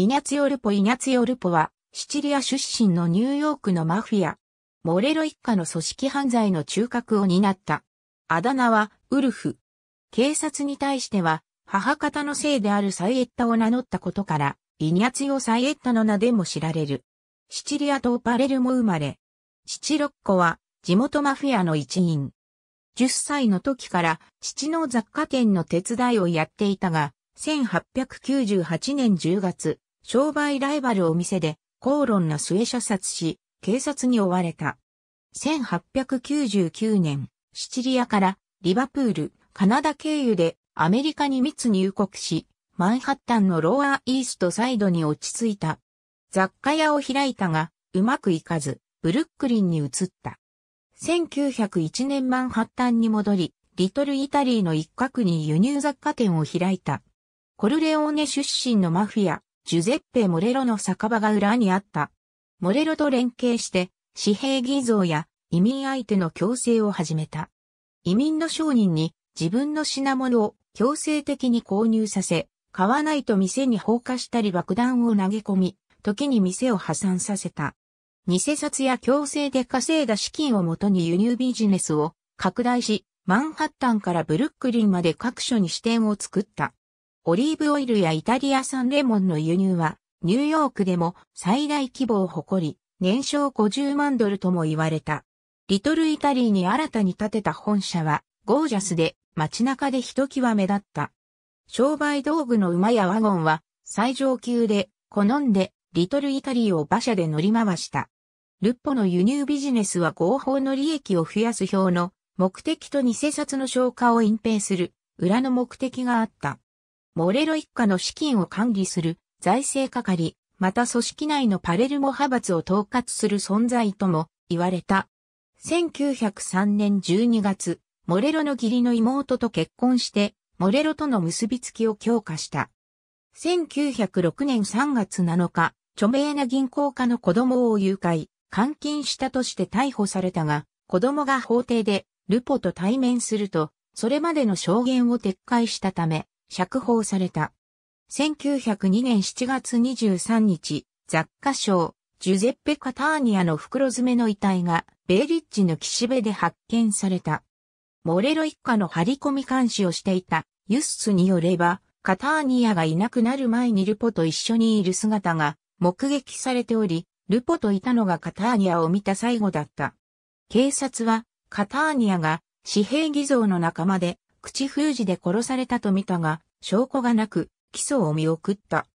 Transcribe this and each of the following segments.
イニャツヨルポ・イニャツヨルポは、シチリア出身のニューヨークのマフィア、モレロ一家の組織犯罪の中核を担った。あだ名は、ウルフ。警察に対しては、母方のせいであるサイエッタを名乗ったことから、イニャツヨ・サイエッタの名でも知られる。シチリア島パレルも生まれ。父ロッコは、地元マフィアの一員。10歳の時から父の雑貨店の手伝いをやっていたが、1898年10月、商売ライバルを店で、口論な末射殺し、警察に追われた。1899年、シチリアからリバプール、カナダ経由でアメリカに密入国し、マンハッタンのローアーイーストサイドに落ち着いた。雑貨屋を開いたが、うまくいかず、ブルックリンに移った。1901年マンハッタンに戻り、リトルイタリーの一角に輸入雑貨店を開いた。コルレオーネ出身のマフィア、ジュゼッペ・モレロの酒場が裏にあった。モレロと連携して、紙幣偽造や移民相手の強制を始めた。移民の商人に自分の品物を強制的に購入させ、買わないと店に放火したり爆弾を投げ込み、時に店を破産させた。偽札や強制で稼いだ資金をもとに輸入ビジネスを拡大し、マンハッタンからブルックリンまで各所に支店を作った。オリーブオイルやイタリア産レモンの輸入は、ニューヨークでも最大規模を誇り、年商50万ドルとも言われた。リトルイタリーに新たに建てた本社は、ゴージャスで街中でひときわ目立った。商売道具の馬やワゴンは、最上級で、好んで、リトルイタリーを馬車で乗り回した。ルッポの輸入ビジネスは合法の利益を増やす表の目的と偽札の消化を隠蔽する裏の目的があった。モレロ一家の資金を管理する財政係、また組織内のパレルモ派閥を統括する存在とも言われた。1903年12月、モレロの義理の妹と結婚して、モレロとの結びつきを強化した。1906年3月7日、著名な銀行家の子供を誘拐、監禁したとして逮捕されたが、子供が法廷でルポと対面すると、それまでの証言を撤回したため、釈放された。1902年7月23日、雑貨商、ジュゼッペ・カターニアの袋詰めの遺体が、ベイリッジの岸辺で発見された。モレロ一家の張り込み監視をしていたユッスによれば、カターニアがいなくなる前にルポと一緒にいる姿が目撃されており、ルポといたのがカターニアを見た最後だった。警察は、カターニアが紙幣偽造の仲間で、口封じで殺されたと見たが、証拠がなく、起訴を見送った。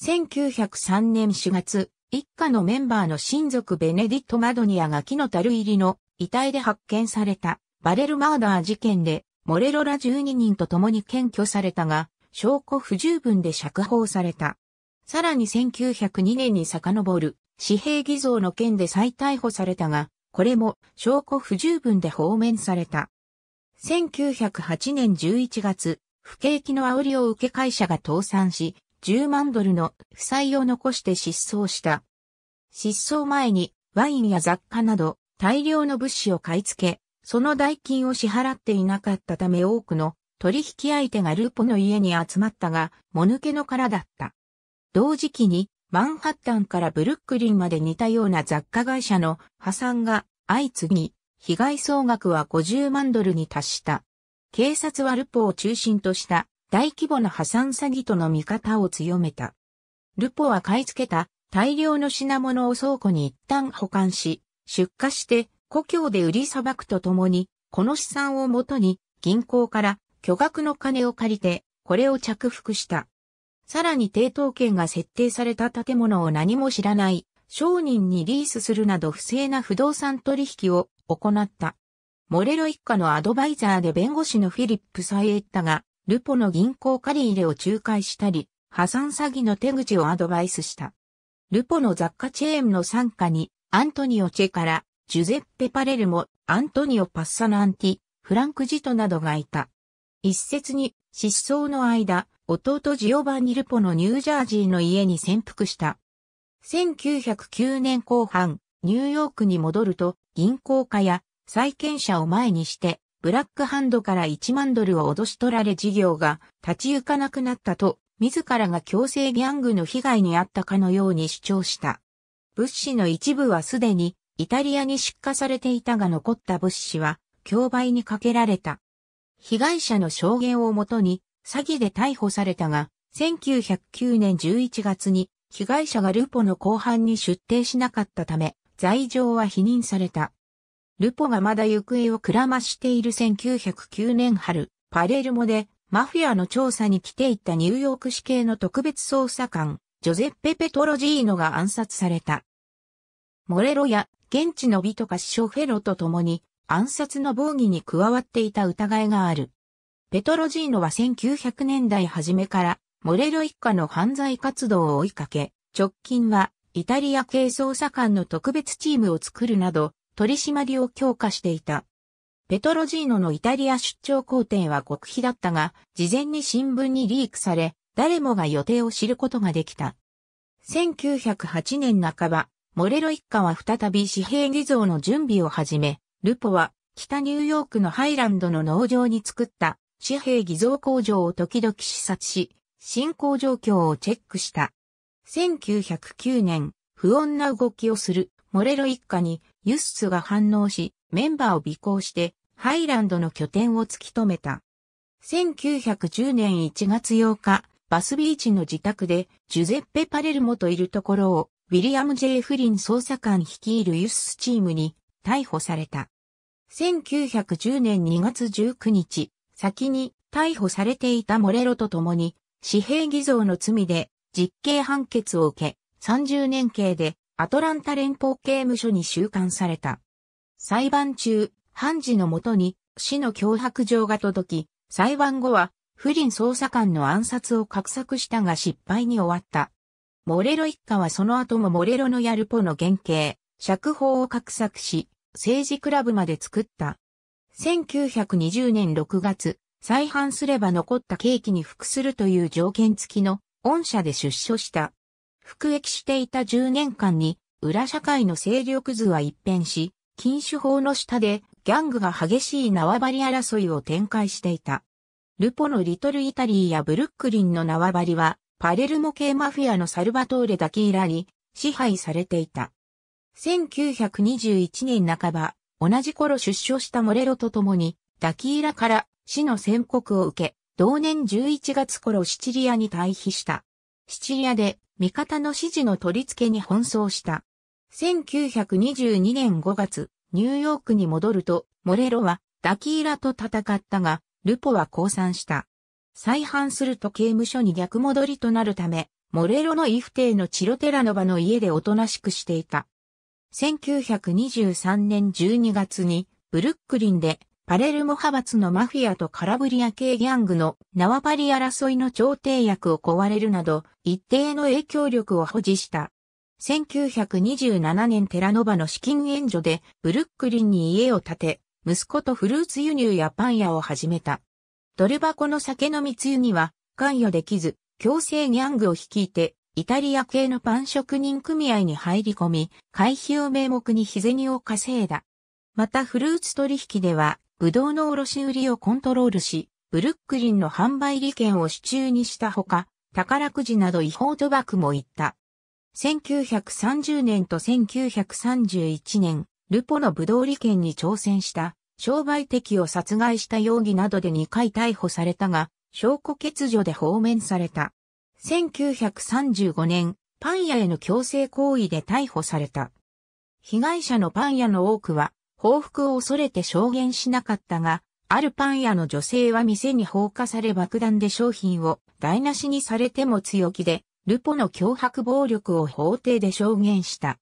1903年4月、一家のメンバーの親族ベネディット・マドニアが木の樽入りの遺体で発見されたバレルマーダー事件でモレロラ12人と共に検挙されたが証拠不十分で釈放された。さらに1902年に遡る紙幣偽造の件で再逮捕されたがこれも証拠不十分で放免された。1908年11月、不景気の煽りを受け会社が倒産し、10万ドルの負債を残して失踪した。失踪前にワインや雑貨など大量の物資を買い付け、その代金を支払っていなかったため多くの取引相手がルーポの家に集まったが、もぬけの殻だった。同時期にマンハッタンからブルックリンまで似たような雑貨会社の破産が相次ぎ、被害総額は50万ドルに達した。警察はルポを中心とした大規模な破産詐欺との見方を強めた。ルポは買い付けた大量の品物を倉庫に一旦保管し、出荷して故郷で売りさばくとともに、この資産をもとに銀行から巨額の金を借りて、これを着服した。さらに抵当権が設定された建物を何も知らない商人にリースするなど不正な不動産取引を行った。モレロ一家のアドバイザーで弁護士のフィリップ・サイエッタが、ルポの銀行借り入れを仲介したり、破産詐欺の手口をアドバイスした。ルポの雑貨チェーンの傘下に、アントニオ・チェから、ジュゼッペ・パレルモ、アントニオ・パッサナンティ、フランク・ジトなどがいた。一説に、失踪の間、弟ジオバーニ・ルポのニュージャージーの家に潜伏した。1909年後半、ニューヨークに戻ると、銀行家や債権者を前にして、ブラックハンドから1万ドルを脅し取られ事業が立ち行かなくなったと、自らが強制ギャングの被害に遭ったかのように主張した。物資の一部はすでにイタリアに出荷されていたが残った物資は競売にかけられた。被害者の証言をもとに詐欺で逮捕されたが、1909年11月に被害者がルポの後半に出廷しなかったため、罪状は否認された。ルポがまだ行方をくらましている1909年春、パレルモでマフィアの調査に来ていたニューヨーク市警の特別捜査官、ジョゼッペ・ペトロジーノが暗殺された。モレロや現地のビトカ・シショフェロと共に暗殺の防御に加わっていた疑いがある。ペトロジーノは1900年代初めからモレロ一家の犯罪活動を追いかけ、直近はイタリア系捜査官の特別チームを作るなど、取り締まりを強化していた。ペトロジーノのイタリア出張工程は極秘だったが、事前に新聞にリークされ、誰もが予定を知ることができた。1908年半ば、モレロ一家は再び紙幣偽造の準備を始め、ルポは北ニューヨークのハイランドの農場に作った紙幣偽造工場を時々視察し、進行状況をチェックした。1909年、不穏な動きをするモレロ一家にユッスが反応し、メンバーを尾行してハイランドの拠点を突き止めた。1910年1月8日、バスビーチの自宅でジュゼッペ・パレルモといるところをウィリアム・ジェイ・フリン捜査官率いるユッスチームに逮捕された。1910年2月19日、先に逮捕されていたモレロと共に紙幣偽造の罪で実刑判決を受け、30年刑でアトランタ連邦刑務所に収監された。裁判中、判事のもとに死の脅迫状が届き、裁判後は不倫捜査官の暗殺を画策したが失敗に終わった。モレロ一家はその後もモレロのヤルポの原型、釈放を画策し、政治クラブまで作った。1920年6月、再販すれば残った刑期に服するという条件付きの、御社で出所した。服役していた10年間に、裏社会の勢力図は一変し、禁酒法の下でギャングが激しい縄張り争いを展開していた。ルポのリトルイタリーやブルックリンの縄張りは、パレルモ系マフィアのサルバトーレ・ダキーラに支配されていた。1921年半ば、同じ頃出所したモレロと共に、ダキーラから死の宣告を受け、同年11月頃シチリアに退避した。シチリアで味方の指示の取り付けに奔走した。1922年5月、ニューヨークに戻ると、モレロはダキーラと戦ったが、ルポは降参した。再犯すると刑務所に逆戻りとなるため、モレロのイフテのチロテラノバの家でおとなしくしていた。1923年12月に、ブルックリンでパレルモ派閥のマフィアとカラブリア系ギャングの縄張り争いの調停役を壊れるなど、一定の影響力を保持した。1927年テラノバの資金援助で、ブルックリンに家を建て、息子とフルーツ輸入やパン屋を始めた。ドル箱の酒の密輸には関与できず、強制ギャングを率いて、イタリア系のパン職人組合に入り込み、回避を名目に日銭を稼いだ。またフルーツ取引では、ブドウの卸売をコントロールし、ブルックリンの販売利権を手中にしたほか、宝くじなど違法賭博も行った。1930年と1931年、ルポのブドウ利権に挑戦した、商売敵を殺害した容疑などで2回逮捕されたが、証拠欠如で放免された。1935年、パン屋への強制行為で逮捕された。被害者のパン屋の多くは、報復を恐れて証言しなかったが、あるパン屋の女性は店に放火され爆弾で商品を台無しにされても強気で、ルポの脅迫暴力を法廷で証言した。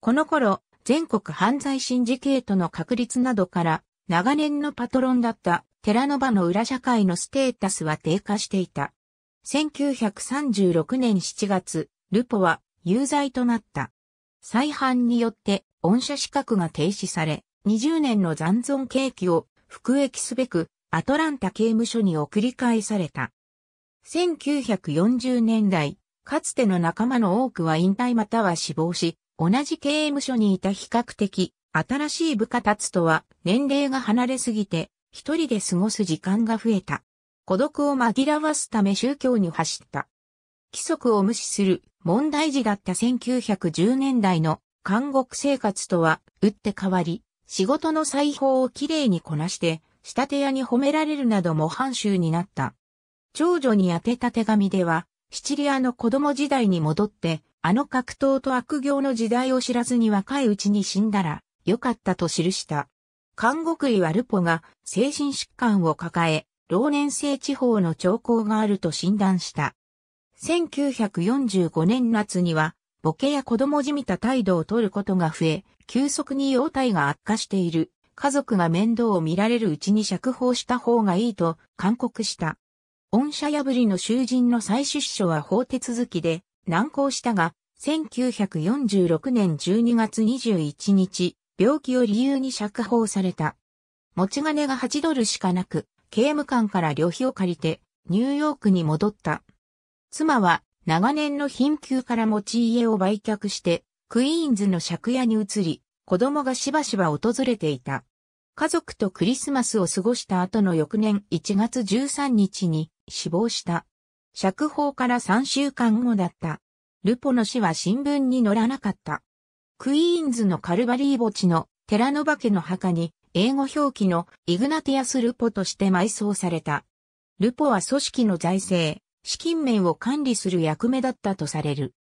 この頃、全国犯罪シンジケートの確立などから、長年のパトロンだった寺の場の裏社会のステータスは低下していた。1936年7月、ルポは有罪となった。再犯によって、恩赦資格が停止され、20年の残存刑期を服役すべくアトランタ刑務所に送り返された。1940年代、かつての仲間の多くは引退または死亡し、同じ刑務所にいた比較的新しい部下たちとは年齢が離れすぎて一人で過ごす時間が増えた。孤独を紛らわすため宗教に走った。規則を無視する問題児だった1910年代の監獄生活とは打って変わり、仕事の裁縫をきれいにこなして、仕立て屋に褒められるなど模範囚になった。長女に宛てた手紙では、シチリアの子供時代に戻って、あの格闘と悪行の時代を知らずに若いうちに死んだら、よかったと記した。看護医はルポが精神疾患を抱え、老年性地方の兆候があると診断した。1945年夏にはボケや子供じみた態度をとることが増え、急速に容態が悪化している。家族が面倒を見られるうちに釈放した方がいいと勧告した。恩赦破りの囚人の再出所は法手続きで難航したが、1946年12月21日、病気を理由に釈放された。持ち金が8ドルしかなく、刑務官から旅費を借りて、ニューヨークに戻った。妻は長年の貧窮から持ち家を売却して、クイーンズの借家に移り、子供がしばしば訪れていた。家族とクリスマスを過ごした後の翌年1月13日に死亡した。釈放から3週間後だった。ルポの死は新聞に載らなかった。クイーンズのカルバリー墓地の寺の化けの墓に英語表記のイグナティアス・ルポとして埋葬された。ルポは組織の財政、資金面を管理する役目だったとされる。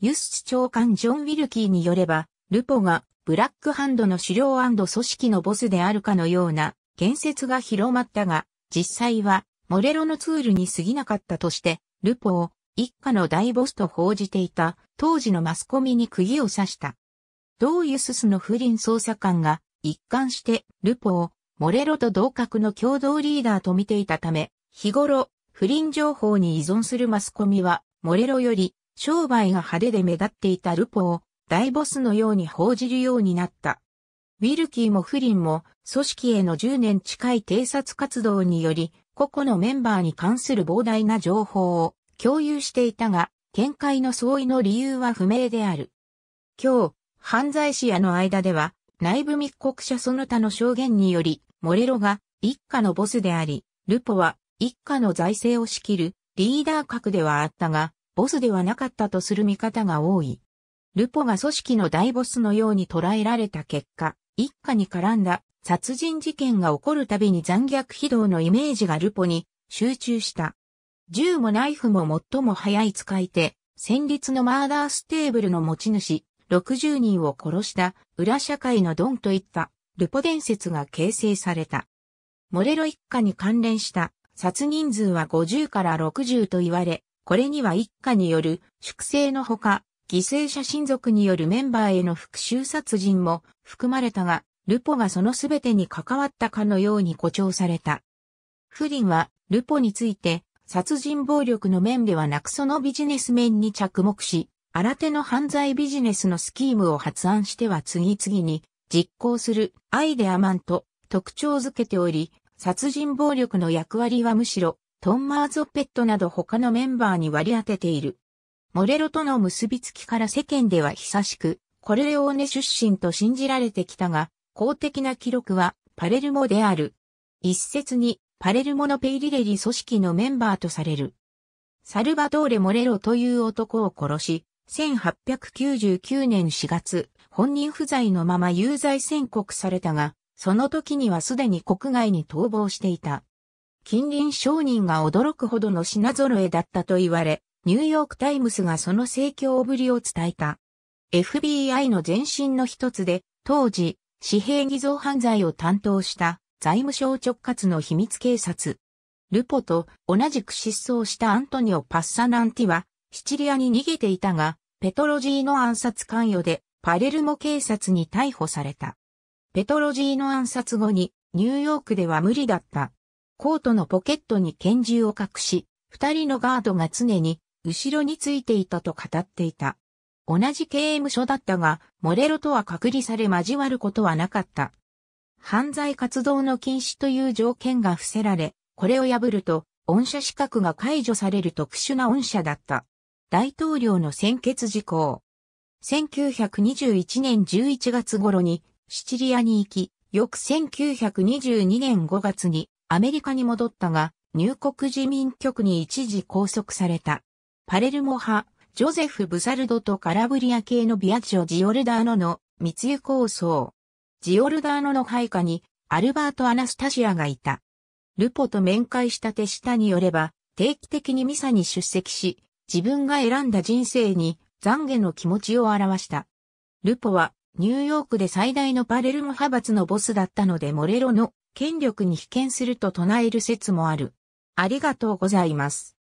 ユス長官ジョン・ウィルキーによれば、ルポがブラックハンドの狩猟組織のボスであるかのような言説が広まったが、実際はモレロのツールに過ぎなかったとして、ルポを一家の大ボスと報じていた当時のマスコミに釘を刺した。同ユススの不倫捜査官が一貫してルポをモレロと同格の共同リーダーと見ていたため、日頃不倫情報に依存するマスコミは、モレロより商売が派手で目立っていたルポを大ボスのように報じるようになった。ウィルキーもフリンも組織への10年近い偵察活動により個々のメンバーに関する膨大な情報を共有していたが、見解の相違の理由は不明である。今日、犯罪視野の間では内部密告者その他の証言により、モレロが一家のボスであり、ルポは一家の財政を仕切るリーダー格ではあったが、ボスではなかったとする見方が多い。ルポが組織の大ボスのように捉えられた結果、一家に絡んだ殺人事件が起こるたびに残虐非道のイメージがルポに集中した。銃もナイフも最も早い使い手、戦慄のマーダーステーブルの持ち主、60人を殺した裏社会のドンといったルポ伝説が形成された。モレロ一家に関連した殺人数は50から60と言われ、これには一家による粛清のほか、犠牲者親族によるメンバーへの復讐殺人も含まれたが、ルポがその全てに関わったかのように誇張された。フリンは、ルポについて、殺人暴力の面ではなくそのビジネス面に着目し、新手の犯罪ビジネスのスキームを発案しては次々に実行するアイデアマンと特徴づけており、殺人暴力の役割はむしろ、トンマーゾペットなど他のメンバーに割り当てている。モレロとの結びつきから世間では久しく、コレレオーネ出身と信じられてきたが、公的な記録はパレルモである。一説に、パレルモのペイリレリ組織のメンバーとされる。サルバドーレ・モレロという男を殺し、1899年4月、本人不在のまま有罪宣告されたが、その時にはすでに国外に逃亡していた。近隣商人が驚くほどの品揃えだったと言われ、ニューヨークタイムスがその盛況ぶりを伝えた。FBI の前身の一つで、当時、紙幣偽造犯罪を担当した財務省直轄の秘密警察。ルポと同じく失踪したアントニオ・パッサナンティは、シチリアに逃げていたが、ペトロジーの暗殺関与でパレルモ警察に逮捕された。ペトロジーの暗殺後に、ニューヨークでは無理だった。コートのポケットに拳銃を隠し、二人のガードが常に、後ろについていたと語っていた。同じ刑務所だったが、モレロとは隔離され交わることはなかった。犯罪活動の禁止という条件が伏せられ、これを破ると、恩赦資格が解除される特殊な恩赦だった。大統領の先決事項。1921年11月頃にシチリアに行き、翌1922年5月にアメリカに戻ったが、入国自民局に一時拘束された。パレルモ派、ジョゼフ・ブサルドとカラブリア系のビアジョ・ジオルダーノの密輸構想。ジオルダーノの配下にアルバート・アナスタシアがいた。ルポと面会した手下によれば、定期的にミサに出席し、自分が選んだ人生に懺悔の気持ちを表した。ルポはニューヨークで最大のパレルモ派閥のボスだったのでモレロの権力に被見すると唱える説もある。ありがとうございます。